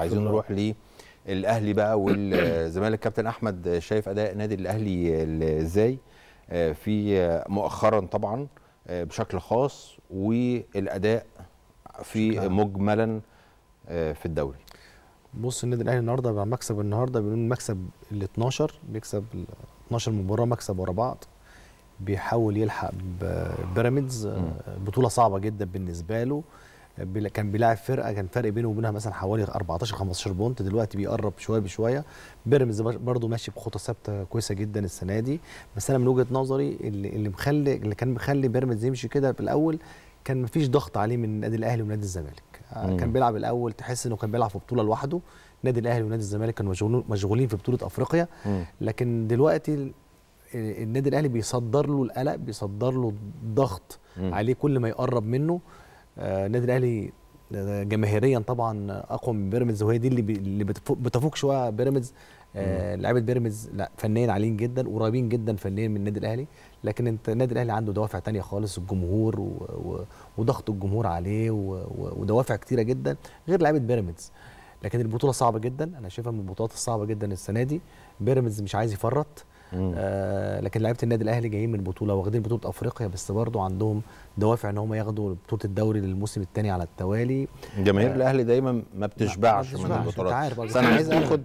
عايزين نروح للاهلي بقى والزمالك كابتن احمد شايف اداء نادي الاهلي ازاي آه، في مؤخرا طبعا آه، بشكل خاص والاداء في مجملا آه، في الدوري بص النادي الاهلي النهارده مع مكسب النهارده بيقول مكسب ال 12 بيكسب 12 مباراه مكسب ورا بعض بيحاول يلحق بيراميدز بطوله صعبه جدا بالنسبه له كان بيلاعب فرقه كان فرق بينه وبينها مثلا حوالي 14 15 بونت دلوقتي بيقرب شويه بشويه بيراميدز برضه ماشي بخطى ثابته كويسه جدا السنه دي بس انا من وجهه نظري اللي اللي مخلي اللي كان مخلي بيراميدز يمشي كده في الاول كان مفيش ضغط عليه من النادي الاهلي ونادي الزمالك آه، مم. كان بيلعب الاول تحس انه كان بيلعب في بطوله لوحده النادي الاهلي ونادي الزمالك كانوا مشغولين في بطوله افريقيا مم. لكن دلوقتي النادي الاهلي بيصدر له القلق بيصدر له الضغط عليه كل ما يقرب منه النادي آه، الاهلي آه، جماهيريا طبعا اقوى من بيراميدز وهي دي اللي اللي بتفوق شويه بيراميدز آه، لعيبه بيراميدز لا فنيا عاليين جدا وقريبين جدا فنيا من النادي الاهلي لكن انت النادي الاهلي عنده دوافع تانية خالص الجمهور وضغط الجمهور عليه ودوافع كتيره جدا غير لعيبه بيراميدز لكن البطوله صعبه جدا انا شايفها من البطولات الصعبه جدا السنه دي بيراميدز مش عايز يفرط آه، لكن لعيبه النادي الاهلي جايين من بطوله واخدين بطوله افريقيا بس برضه عندهم دوافع ان هم ياخدوا بطوله الدوري للموسم الثاني على التوالي جماهير آه الاهلي دايما ما بتشبعش, ما بتشبعش من البطولات انا عايز اخد